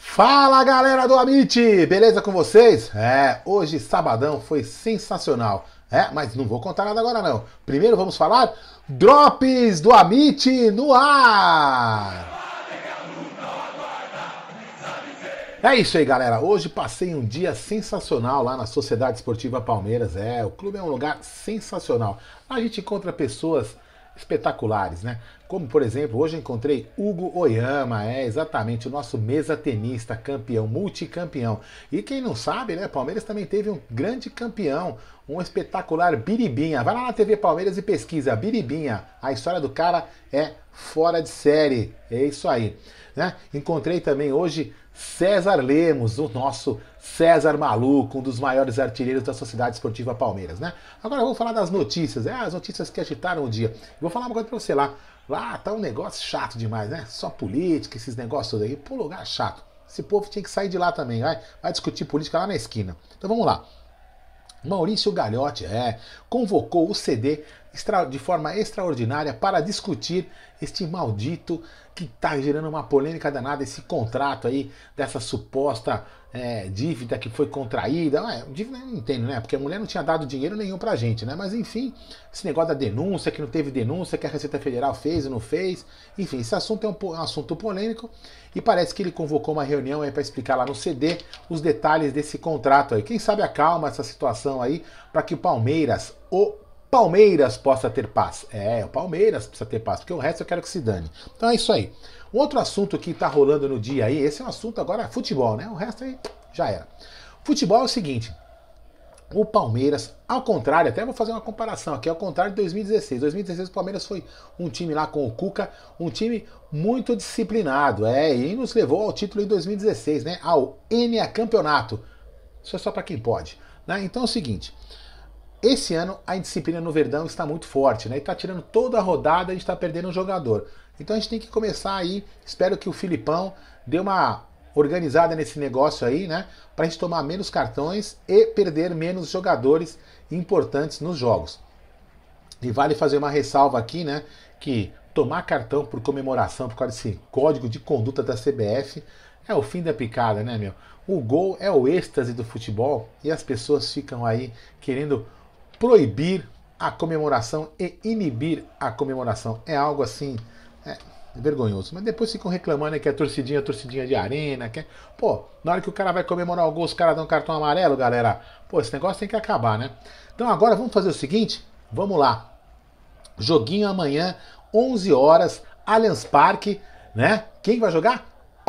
Fala galera do Amit, beleza com vocês? É, hoje sabadão foi sensacional. É, mas não vou contar nada agora não. Primeiro vamos falar drops do Amit no ar. É isso aí, galera. Hoje passei um dia sensacional lá na Sociedade Esportiva Palmeiras. É, o clube é um lugar sensacional. a gente encontra pessoas espetaculares, né? Como, por exemplo, hoje encontrei Hugo Oyama, é exatamente o nosso mesa-tenista, campeão, multicampeão. E quem não sabe, né, Palmeiras também teve um grande campeão, um espetacular Biribinha. Vai lá na TV Palmeiras e pesquisa Biribinha. A história do cara é fora de série. É isso aí, né? Encontrei também hoje César Lemos, o nosso César Maluco, um dos maiores artilheiros da Sociedade Esportiva Palmeiras, né? Agora vou falar das notícias, é, as notícias que agitaram o dia. Vou falar uma coisa pra você lá. Lá tá um negócio chato demais, né? Só política, esses negócios aí. Pô, lugar chato. Esse povo tinha que sair de lá também, vai, vai discutir política lá na esquina. Então vamos lá. Maurício Gagliotti, é, convocou o CD de forma extraordinária para discutir este maldito que está gerando uma polêmica danada, esse contrato aí dessa suposta é, dívida que foi contraída. Ah, dívida não entendo, né? Porque a mulher não tinha dado dinheiro nenhum para a gente, né? Mas enfim, esse negócio da denúncia, que não teve denúncia, que a Receita Federal fez ou não fez. Enfim, esse assunto é um, um assunto polêmico e parece que ele convocou uma reunião aí para explicar lá no CD os detalhes desse contrato aí. Quem sabe acalma essa situação aí para que o Palmeiras, o Palmeiras possa ter paz. É, o Palmeiras precisa ter paz, porque o resto eu quero que se dane. Então é isso aí. Um outro assunto que está rolando no dia aí, esse é um assunto agora é futebol, né? O resto aí já era. Futebol é o seguinte: o Palmeiras, ao contrário, até vou fazer uma comparação aqui, ao contrário de 2016. 2016 o Palmeiras foi um time lá com o Cuca, um time muito disciplinado, é, e nos levou ao título em 2016, né? Ao N campeonato. Isso é só para quem pode, né? Então é o seguinte, esse ano a indisciplina no Verdão está muito forte, né? E está tirando toda a rodada, a gente está perdendo um jogador. Então a gente tem que começar aí. Espero que o Filipão dê uma organizada nesse negócio aí, né? Para a gente tomar menos cartões e perder menos jogadores importantes nos jogos. E vale fazer uma ressalva aqui, né? Que tomar cartão por comemoração por causa desse código de conduta da CBF é o fim da picada, né, meu? O gol é o êxtase do futebol e as pessoas ficam aí querendo proibir a comemoração e inibir a comemoração. É algo assim. É, é, vergonhoso. Mas depois ficam reclamando né, que é torcidinha, torcidinha de arena. Que é... Pô, na hora que o cara vai comemorar o gol, os caras dão um cartão amarelo, galera. Pô, esse negócio tem que acabar, né? Então agora vamos fazer o seguinte. Vamos lá. Joguinho amanhã, 11 horas, Allianz Parque, né? Quem vai jogar?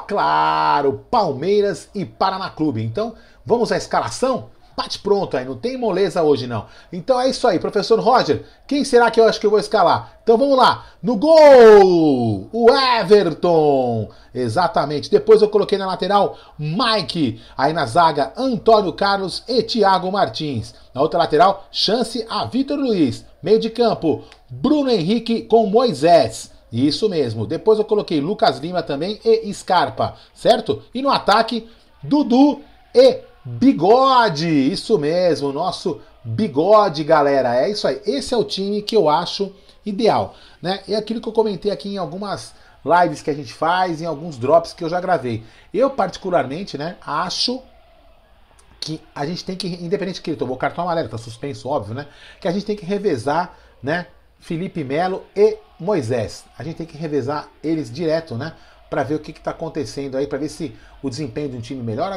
Claro, Palmeiras e Paraná Clube. Então, vamos à escalação? bate pronto aí, não tem moleza hoje não. Então é isso aí, professor Roger, quem será que eu acho que eu vou escalar? Então vamos lá, no gol, o Everton, exatamente. Depois eu coloquei na lateral Mike, aí na zaga Antônio Carlos e Thiago Martins. Na outra lateral, chance a Vitor Luiz. Meio de campo, Bruno Henrique com Moisés. Isso mesmo. Depois eu coloquei Lucas Lima também e Scarpa, certo? E no ataque, Dudu e Bigode, isso mesmo, nosso bigode, galera. É isso aí. Esse é o time que eu acho ideal, né? É aquilo que eu comentei aqui em algumas lives que a gente faz, em alguns drops que eu já gravei. Eu particularmente, né, acho que a gente tem que, independente que ele tomou cartão amarelo, tá suspenso, óbvio, né? Que a gente tem que revezar, né? Felipe Melo e Moisés. A gente tem que revezar eles direto, né? para ver o que está acontecendo aí, para ver se o desempenho de um time melhora.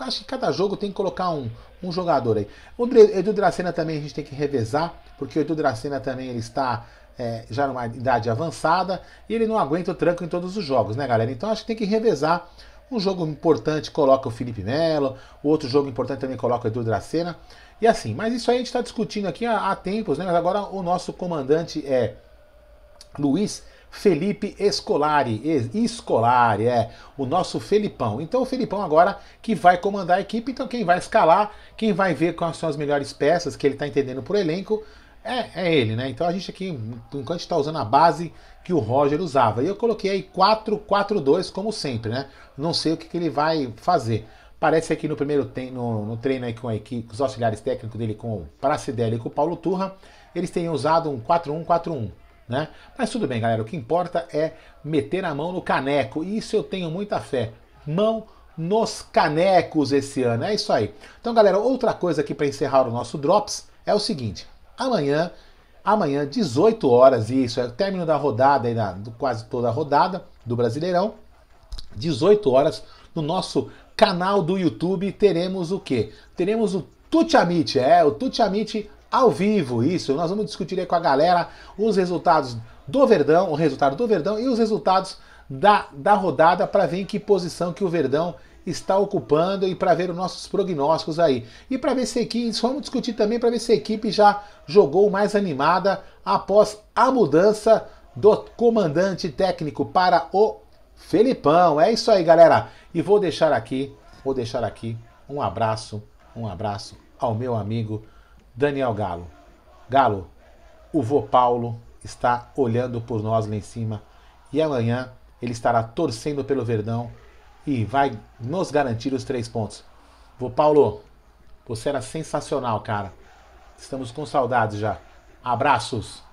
Acho que cada jogo tem que colocar um, um jogador aí. O Edu Dracena também a gente tem que revezar, porque o Edu Dracena também ele está é, já numa idade avançada e ele não aguenta o tranco em todos os jogos, né, galera? Então acho que tem que revezar. Um jogo importante coloca o Felipe Melo, outro jogo importante também coloca o Edu Dracena. E assim, mas isso aí a gente está discutindo aqui há, há tempos, né? Mas agora o nosso comandante é Luiz Felipe Escolari, Escolari, é, o nosso Felipão. Então o Felipão agora que vai comandar a equipe, então quem vai escalar, quem vai ver quais são as melhores peças que ele está entendendo por elenco, é, é, ele, né? Então a gente aqui, enquanto a gente está usando a base que o Roger usava. E eu coloquei aí 4-4-2, como sempre, né? Não sei o que, que ele vai fazer. Parece aqui no primeiro treino, no treino aí com a equipe, com os auxiliares técnicos dele, com o Pracidelli e com o Paulo Turra, eles têm usado um 4-1-4-1 né? Mas tudo bem, galera, o que importa é meter a mão no caneco, e isso eu tenho muita fé. Mão nos canecos esse ano, é isso aí. Então, galera, outra coisa aqui para encerrar o nosso Drops é o seguinte: amanhã, amanhã, 18 horas, isso, é o término da rodada, aí, da, quase toda a rodada do Brasileirão, 18 horas, no nosso canal do YouTube teremos o quê? Teremos o Tuti Amit, é, o Tuti Amit ao vivo, isso. Nós vamos discutir aí com a galera os resultados do Verdão, o resultado do Verdão e os resultados da, da rodada para ver em que posição que o Verdão está ocupando e para ver os nossos prognósticos aí. E para ver se a equipe, vamos discutir também para ver se a equipe já jogou mais animada após a mudança do comandante técnico para o Felipão. É isso aí, galera. E vou deixar aqui, vou deixar aqui um abraço, um abraço ao meu amigo Daniel Galo. Galo, o vô Paulo está olhando por nós lá em cima e amanhã ele estará torcendo pelo Verdão e vai nos garantir os três pontos. Vô Paulo, você era sensacional, cara. Estamos com saudades já. Abraços!